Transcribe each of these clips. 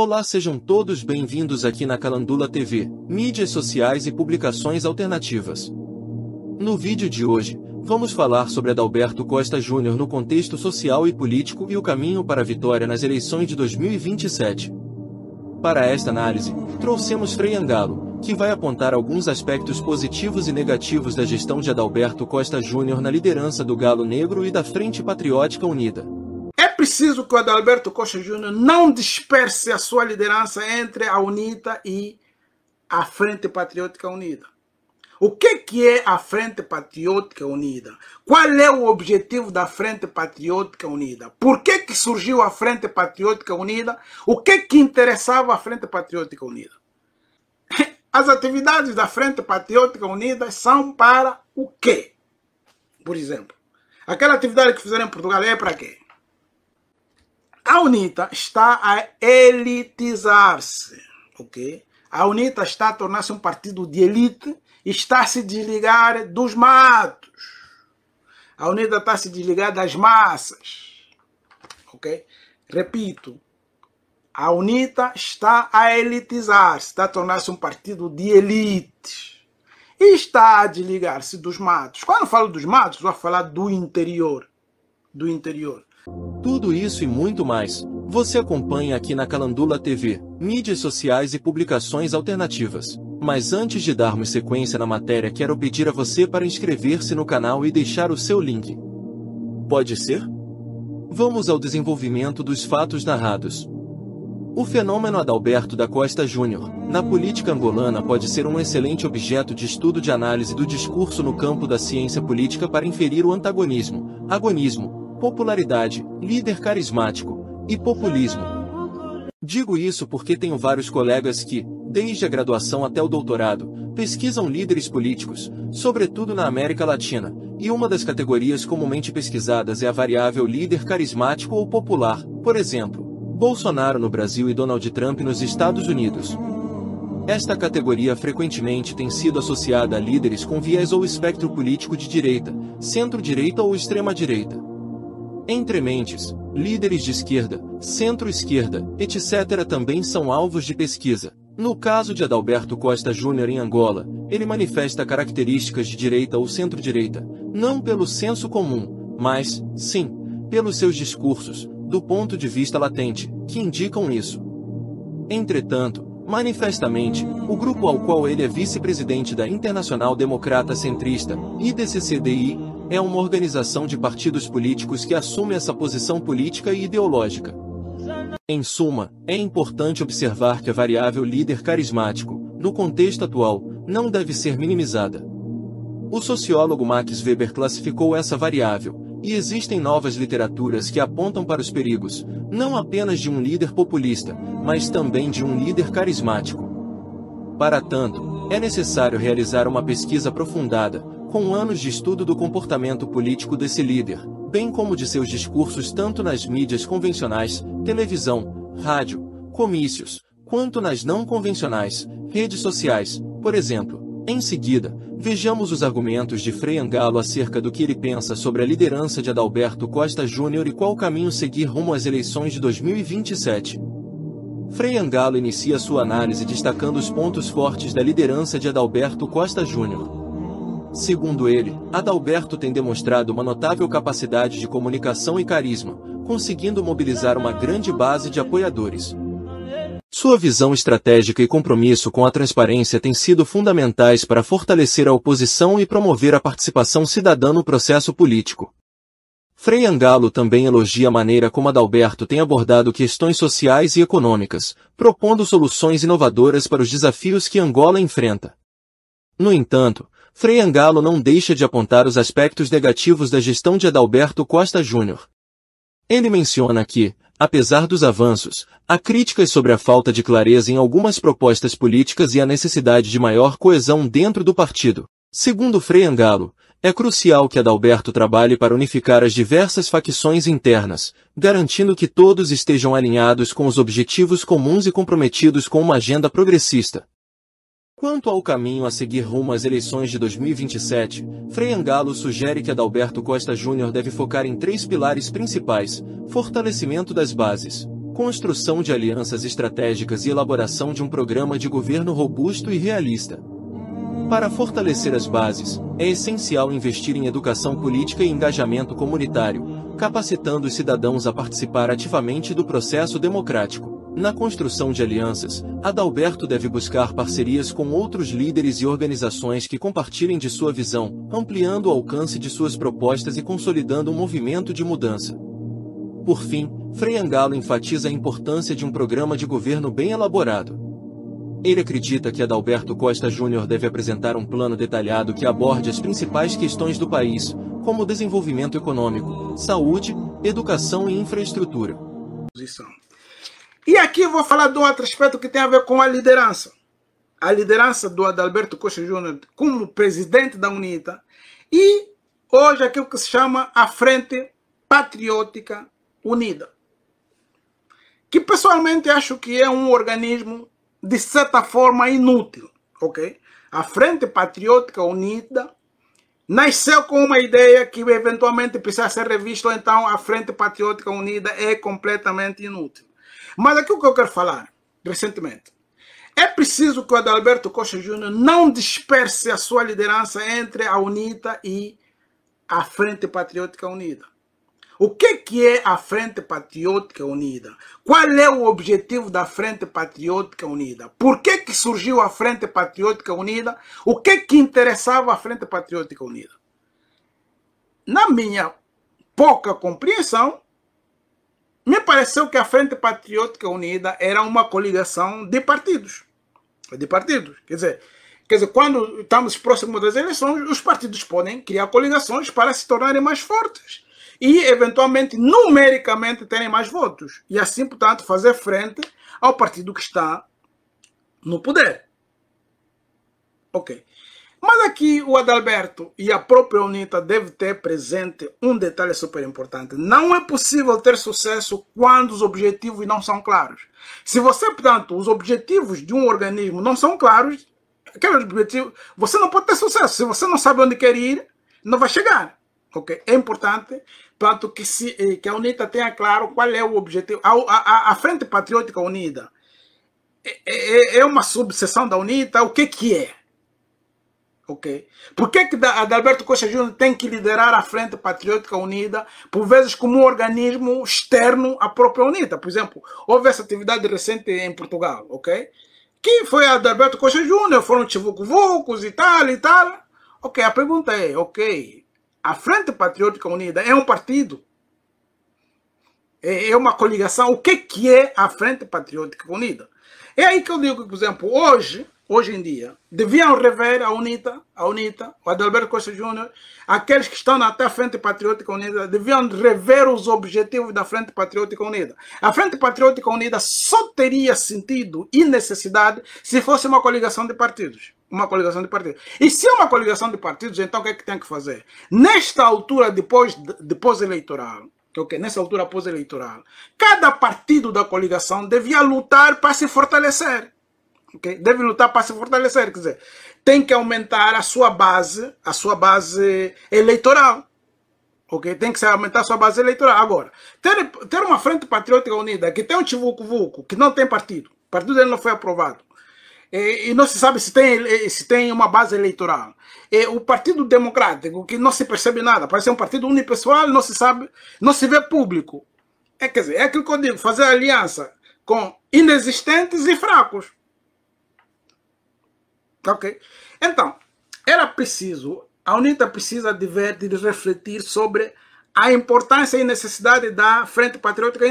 Olá, sejam todos bem-vindos aqui na Calandula TV, mídias sociais e publicações alternativas. No vídeo de hoje, vamos falar sobre Adalberto Costa Júnior no contexto social e político e o caminho para a vitória nas eleições de 2027. Para esta análise, trouxemos Frei Angalo, que vai apontar alguns aspectos positivos e negativos da gestão de Adalberto Costa Júnior na liderança do Galo Negro e da Frente Patriótica Unida preciso que o Adalberto Costa Júnior não disperse a sua liderança entre a UNITA e a Frente Patriótica Unida. O que, que é a Frente Patriótica Unida? Qual é o objetivo da Frente Patriótica Unida? Por que, que surgiu a Frente Patriótica Unida? O que, que interessava a Frente Patriótica Unida? As atividades da Frente Patriótica Unida são para o quê? Por exemplo, aquela atividade que fizeram em Portugal é para quê? A UNITA está a elitizar-se, ok? A UNITA está a tornar-se um partido de elite e está a se desligar dos matos. A UNITA está a se desligar das massas, ok? Repito, a UNITA está a elitizar-se, está a tornar-se um partido de elite, e está a desligar-se dos matos. Quando eu falo dos matos, vou falar do interior. Do interior. Tudo isso e muito mais, você acompanha aqui na Calandula TV, mídias sociais e publicações alternativas. Mas antes de darmos sequência na matéria, quero pedir a você para inscrever-se no canal e deixar o seu link. Pode ser? Vamos ao desenvolvimento dos fatos narrados. O fenômeno Adalberto da Costa Júnior, na política angolana, pode ser um excelente objeto de estudo de análise do discurso no campo da ciência política para inferir o antagonismo, agonismo, popularidade, líder carismático e populismo. Digo isso porque tenho vários colegas que, desde a graduação até o doutorado, pesquisam líderes políticos, sobretudo na América Latina, e uma das categorias comumente pesquisadas é a variável líder carismático ou popular, por exemplo, Bolsonaro no Brasil e Donald Trump nos Estados Unidos. Esta categoria frequentemente tem sido associada a líderes com viés ou espectro político de direita, centro-direita ou extrema-direita. Entre mentes, líderes de esquerda, centro-esquerda, etc. também são alvos de pesquisa. No caso de Adalberto Costa Júnior em Angola, ele manifesta características de direita ou centro-direita, não pelo senso comum, mas, sim, pelos seus discursos, do ponto de vista latente, que indicam isso. Entretanto, manifestamente, o grupo ao qual ele é vice-presidente da Internacional Democrata Centrista, IDCCDI, é uma organização de partidos políticos que assume essa posição política e ideológica. Em suma, é importante observar que a variável líder carismático, no contexto atual, não deve ser minimizada. O sociólogo Max Weber classificou essa variável, e existem novas literaturas que apontam para os perigos, não apenas de um líder populista, mas também de um líder carismático. Para tanto, é necessário realizar uma pesquisa aprofundada, com anos de estudo do comportamento político desse líder, bem como de seus discursos tanto nas mídias convencionais, televisão, rádio, comícios, quanto nas não convencionais, redes sociais, por exemplo. Em seguida, vejamos os argumentos de Frei Angalo acerca do que ele pensa sobre a liderança de Adalberto Costa Júnior e qual caminho seguir rumo às eleições de 2027. Frei Angalo inicia sua análise destacando os pontos fortes da liderança de Adalberto Costa Júnior. Segundo ele, Adalberto tem demonstrado uma notável capacidade de comunicação e carisma, conseguindo mobilizar uma grande base de apoiadores. Sua visão estratégica e compromisso com a transparência têm sido fundamentais para fortalecer a oposição e promover a participação cidadã no processo político. Frei Angalo também elogia a maneira como Adalberto tem abordado questões sociais e econômicas, propondo soluções inovadoras para os desafios que Angola enfrenta. No entanto, Frei Angalo não deixa de apontar os aspectos negativos da gestão de Adalberto Costa Júnior. Ele menciona que, apesar dos avanços, há críticas sobre a falta de clareza em algumas propostas políticas e a necessidade de maior coesão dentro do partido. Segundo Frei Angalo, é crucial que Adalberto trabalhe para unificar as diversas facções internas, garantindo que todos estejam alinhados com os objetivos comuns e comprometidos com uma agenda progressista. Quanto ao caminho a seguir rumo às eleições de 2027, Frei Angalo sugere que Adalberto Costa Júnior deve focar em três pilares principais: fortalecimento das bases, construção de alianças estratégicas e elaboração de um programa de governo robusto e realista. Para fortalecer as bases, é essencial investir em educação política e engajamento comunitário, capacitando os cidadãos a participar ativamente do processo democrático. Na construção de alianças, Adalberto deve buscar parcerias com outros líderes e organizações que compartilhem de sua visão, ampliando o alcance de suas propostas e consolidando um movimento de mudança. Por fim, Frei Angalo enfatiza a importância de um programa de governo bem elaborado. Ele acredita que Adalberto Costa Júnior deve apresentar um plano detalhado que aborde as principais questões do país, como desenvolvimento econômico, saúde, educação e infraestrutura. E aqui eu vou falar de um outro aspecto que tem a ver com a liderança. A liderança do Adalberto Costa Júnior como presidente da UNITA e hoje aquilo que se chama a Frente Patriótica Unida. Que pessoalmente acho que é um organismo de certa forma inútil, ok? A Frente Patriótica Unida nasceu com uma ideia que eventualmente precisa ser revista, ou então a Frente Patriótica Unida é completamente inútil. Mas o que eu quero falar, recentemente, é preciso que o Adalberto Costa Júnior não disperse a sua liderança entre a UNITA e a Frente Patriótica Unida. O que, que é a Frente Patriótica Unida? Qual é o objetivo da Frente Patriótica Unida? Por que, que surgiu a Frente Patriótica Unida? O que, que interessava a Frente Patriótica Unida? Na minha pouca compreensão, me pareceu que a Frente Patriótica Unida era uma coligação de partidos. De partidos. Quer dizer, quer dizer quando estamos próximos das eleições, os partidos podem criar coligações para se tornarem mais fortes e, eventualmente, numericamente terem mais votos. E assim, portanto, fazer frente ao partido que está no poder. Ok. Mas aqui o Adalberto e a própria UNITA devem ter presente um detalhe super importante. Não é possível ter sucesso quando os objetivos não são claros. Se você, portanto, os objetivos de um organismo não são claros, aquele objetivo, você não pode ter sucesso. Se você não sabe onde quer ir, não vai chegar. Okay? É importante, portanto, que, se, eh, que a UNITA tenha claro qual é o objetivo. A, a, a Frente Patriótica Unida é, é, é uma subseção da UNITA, o que, que é? Ok. Por que, que Adalberto Costa Júnior tem que liderar a Frente Patriótica Unida, por vezes como um organismo externo à própria unida, Por exemplo, houve essa atividade recente em Portugal, ok? Que foi a Adalberto Costa Júnior, foram tivucuvucos e tal e tal. Ok, a pergunta é, ok, a Frente Patriótica Unida é um partido? É, é uma coligação? O que, que é a Frente Patriótica Unida? É aí que eu digo, por exemplo, hoje hoje em dia, deviam rever a UNITA, a UNITA, o Adalberto Costa Júnior, aqueles que estão na Frente Patriótica Unida, deviam rever os objetivos da Frente Patriótica Unida. A Frente Patriótica Unida só teria sentido e necessidade se fosse uma coligação de partidos. Uma coligação de partidos. E se é uma coligação de partidos, então o que é que tem que fazer? Nesta altura, depois, depois eleitoral, okay, nessa altura pós-eleitoral, cada partido da coligação devia lutar para se fortalecer. Okay? Deve lutar para se fortalecer, quer dizer, tem que aumentar a sua base, a sua base eleitoral. okay? Tem que aumentar a sua base eleitoral. Agora, ter, ter uma frente patriótica unida que tem um Tivuco-Vuco, que não tem partido, o partido dele não foi aprovado, e, e, não se sabe se tem, se tem uma base eleitoral. E o Partido Democrático, que não se percebe nada, parece um partido unipessoal, não se sabe, não se vê público. É, quer dizer, é aquilo que eu digo, fazer aliança com inexistentes e fracos. Tá ok? Então, era preciso, a UNITA precisa ver, de refletir sobre a importância e necessidade da Frente Patriótica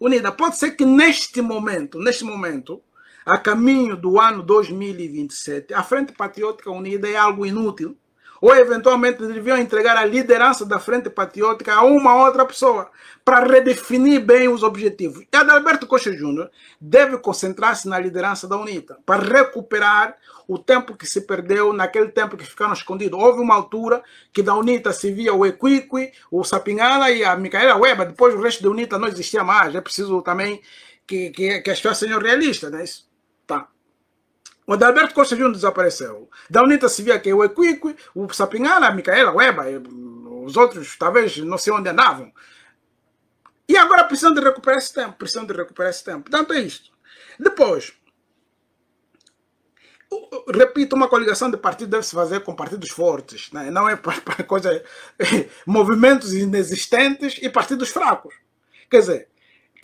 Unida. Pode ser que neste momento, neste momento, a caminho do ano 2027, a Frente Patriótica Unida é algo inútil, ou eventualmente deviam entregar a liderança da Frente Patriótica a uma outra pessoa para redefinir bem os objetivos. E Adalberto Coxa Júnior deve concentrar-se na liderança da UNITA para recuperar o tempo que se perdeu, naquele tempo que ficaram escondidos. Houve uma altura que da UNITA se via o Equique, o Sapingana e a Micaela Weber, depois o resto da UNITA não existia mais. É preciso também que, que, que as pessoas sejam realistas, é Isso o Adalberto Costa Júnior desapareceu. Da Unita via que o Equique, o Sapingala, a Micaela Weba, os outros talvez não sei onde andavam. E agora precisam de recuperar esse tempo, precisam de recuperar esse tempo. Portanto, é isto. Depois, repito, uma coligação de partido deve-se fazer com partidos fortes, né? não é para, para coisa, movimentos inexistentes e partidos fracos. Quer dizer,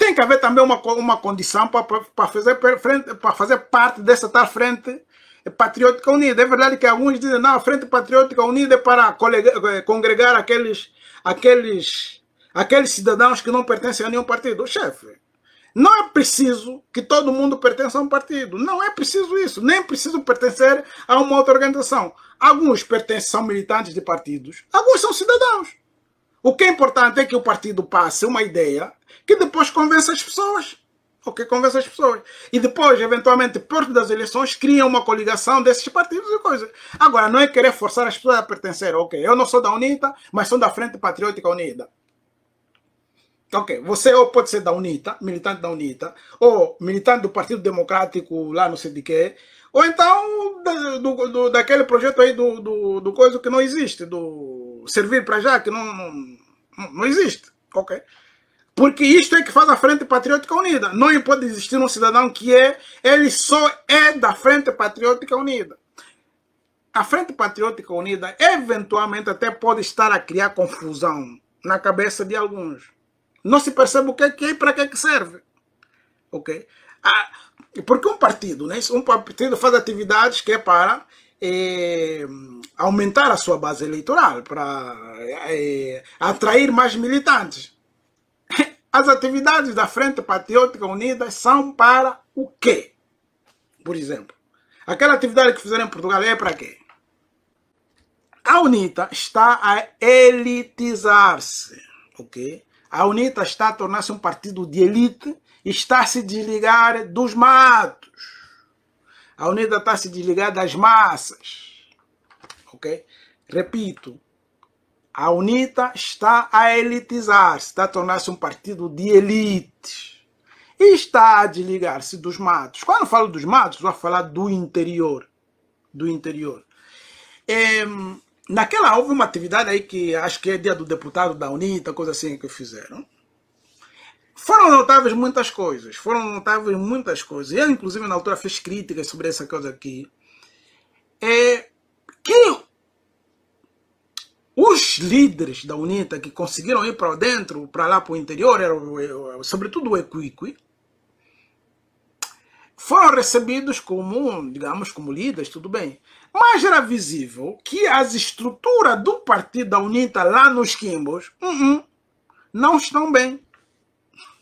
tem que haver também uma, uma condição para, para, fazer, para fazer parte dessa tal frente patriótica unida. É verdade que alguns dizem, não, a frente patriótica unida é para colega, eh, congregar aqueles, aqueles, aqueles cidadãos que não pertencem a nenhum partido. Chefe, não é preciso que todo mundo pertença a um partido. Não é preciso isso. Nem preciso pertencer a uma outra organização. Alguns pertencem, são militantes de partidos. Alguns são cidadãos. O que é importante é que o partido passe uma ideia que depois convence as pessoas. O que convence as pessoas. E depois, eventualmente, perto das eleições, cria uma coligação desses partidos e coisas. Agora, não é querer forçar as pessoas a pertencer. Ok, eu não sou da UNITA, mas sou da Frente Patriótica Unida. Ok, você ou pode ser da UNITA, militante da UNITA, ou militante do Partido Democrático lá não sei de quê, ou então do, do, do daquele projeto aí do, do, do coisa que não existe, do servir para já, que não, não, não existe. Ok? Porque isto é que faz a Frente Patriótica Unida. Não pode existir um cidadão que é, ele só é da Frente Patriótica Unida. A Frente Patriótica Unida eventualmente até pode estar a criar confusão na cabeça de alguns. Não se percebe o que é, é e para que, é que serve. Ok? porque um partido, né? um partido faz atividades que é para é, aumentar a sua base eleitoral, para é, atrair mais militantes. As atividades da Frente Patriótica Unida são para o quê? Por exemplo, aquela atividade que fizeram em Portugal é para quê? A UNITA está a elitizar-se, ok? A UNITA está a tornar-se um partido de elite e está a se desligar dos matos. A UNITA está a se desligar das massas, ok? Repito, a UNITA está a elitizar, está a tornar-se um partido de elites. E está a desligar-se dos matos. Quando falo dos matos, vou falar do interior. Do interior. É, naquela houve uma atividade aí que acho que é dia do deputado da UNITA, coisa assim que fizeram. Foram notáveis muitas coisas, foram notáveis muitas coisas. Eu, inclusive, na altura fiz críticas sobre essa coisa aqui. É, que os líderes da UNITA que conseguiram ir para dentro, para lá, para o interior, eram, eh, sobretudo o Equiqui, foram recebidos como, digamos, como líderes, tudo bem. Mas era visível que as estruturas do partido da UNITA lá nos Quimbos uh -uh, não estão bem.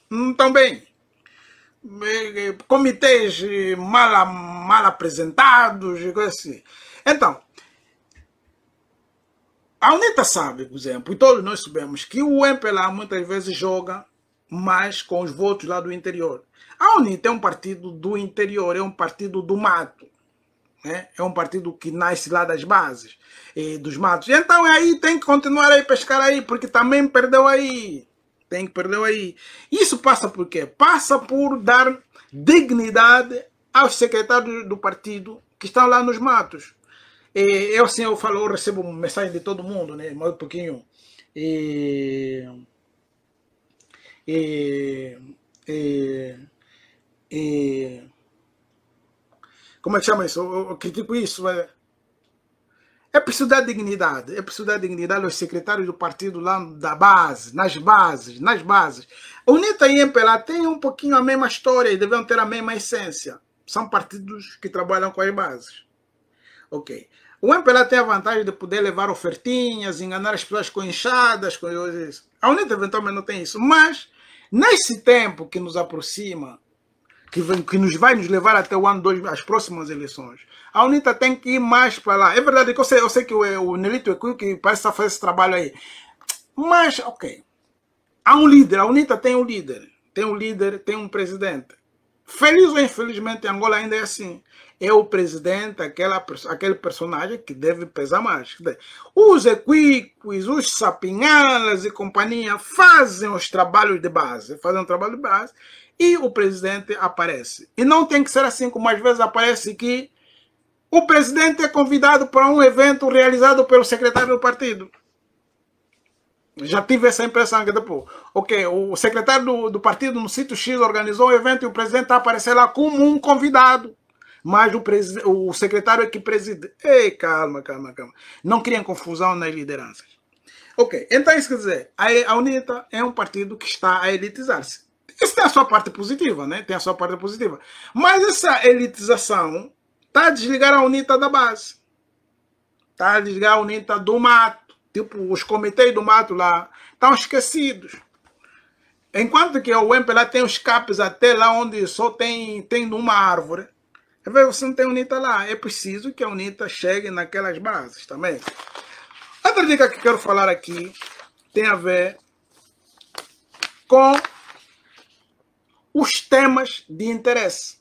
Não estão bem. Eh, comitês eh, mal, mal apresentados, coisa assim. Então, a UNITA sabe, por exemplo, e todos nós sabemos, que o MPLA muitas vezes joga mais com os votos lá do interior. A UNITA é um partido do interior, é um partido do mato. Né? É um partido que nasce lá das bases, e dos matos. Então é aí tem que continuar aí pescar aí, porque também perdeu aí. Tem que perder aí. Isso passa por quê? Passa por dar dignidade aos secretários do partido que estão lá nos matos eu assim, eu falo, eu recebo mensagem de todo mundo, né? Mais um pouquinho. E, e, e, e, como é que chama isso? Eu, eu critico isso. É, é preciso dar dignidade, é preciso dar dignidade aos secretários do partido lá da base, nas bases, nas bases. o UNITA e a MPLA têm um pouquinho a mesma história e devem ter a mesma essência. São partidos que trabalham com as bases. Ok. O MPLA tem a vantagem de poder levar ofertinhas, enganar as pessoas com inchadas, com isso. A UNITA eventualmente não tem isso, mas nesse tempo que nos aproxima, que, vem, que nos vai nos levar até o ano 2000, as próximas eleições, a UNITA tem que ir mais para lá. É verdade que eu sei, eu sei que o, o Nelito Ecuio que parece estar tá fazendo esse trabalho aí, mas, ok. Há um líder, a UNITA tem um líder, tem um líder, tem um presidente. Feliz ou infelizmente, Angola ainda é assim é o presidente, aquela, aquele personagem que deve pesar mais. Os equíquos, os sapinhalas e companhia fazem os trabalhos de base, fazem o trabalho de base, e o presidente aparece. E não tem que ser assim, como às vezes aparece que o presidente é convidado para um evento realizado pelo secretário do partido. Já tive essa impressão que depois, ok, o secretário do, do partido no sítio X organizou um evento e o presidente está aparecendo lá como um convidado mas o, o secretário é que preside. Ei, calma, calma, calma. Não criem confusão nas lideranças. Ok, então é isso quer dizer, a UNITA é um partido que está a elitizar-se. Isso tem a sua parte positiva, né? Tem a sua parte positiva. Mas essa elitização está a desligar a UNITA da base. Está a desligar a UNITA do mato. Tipo, os comitês do mato lá estão esquecidos. Enquanto que o lá tem os capes até lá onde só tem, tem uma árvore, é, você não tem UNITA lá. É preciso que a UNITA chegue naquelas bases também. Outra dica que quero falar aqui tem a ver com os temas de interesse.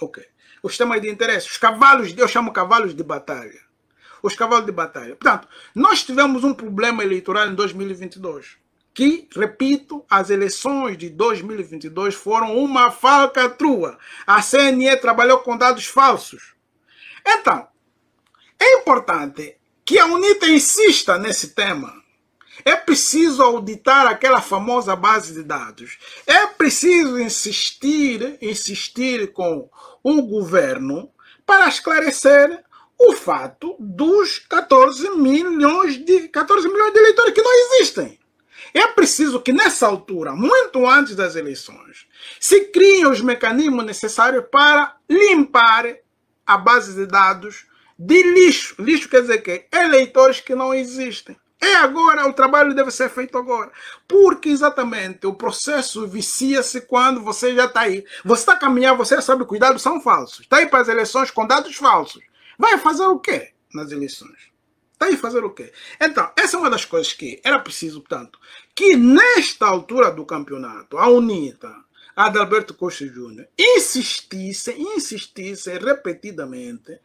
Ok. Os temas de interesse. Os cavalos, eu chamo cavalos de batalha. Os cavalos de batalha. Portanto, nós tivemos um problema eleitoral em 2022 que, repito, as eleições de 2022 foram uma falcatrua. A CNE trabalhou com dados falsos. Então, é importante que a UNITA insista nesse tema. É preciso auditar aquela famosa base de dados. É preciso insistir, insistir com o governo para esclarecer o fato dos 14 milhões de 14 milhões de eleitores que não existem. É preciso que, nessa altura, muito antes das eleições, se criem os mecanismos necessários para limpar a base de dados de lixo. Lixo quer dizer que eleitores que não existem. É agora, o trabalho deve ser feito agora. Porque exatamente o processo vicia-se quando você já está aí. Você está caminhando, você sabe que os dados são falsos. Está aí para as eleições com dados falsos. Vai fazer o quê nas eleições? Tá aí fazer o quê? Então, essa é uma das coisas que era preciso, portanto, que nesta altura do campeonato, a UNITA, Adalberto Costa Júnior, insistissem, insistissem repetidamente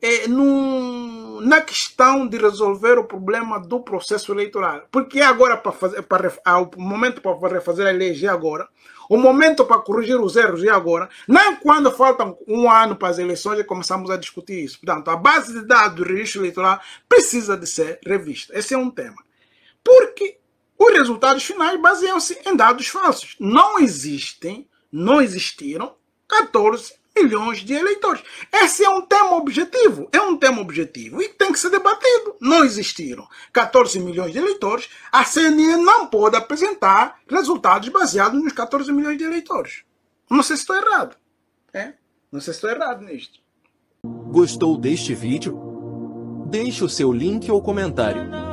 é, num, na questão de resolver o problema do processo eleitoral. Porque agora para fazer, para, o momento para refazer a lei é agora, o momento para corrigir os erros é agora. Não quando falta um ano para as eleições e começamos a discutir isso. Portanto, a base de dados do registro eleitoral precisa de ser revista. Esse é um tema. Porque os resultados finais baseiam-se em dados falsos. Não existem, não existiram 14 milhões de eleitores. Esse é um tema objetivo, é um tema objetivo e tem que ser debatido. Não existiram 14 milhões de eleitores, a CNE não pode apresentar resultados baseados nos 14 milhões de eleitores. Não sei se estou errado. É? Não sei se estou errado nisto. Gostou deste vídeo? Deixe o seu link ou comentário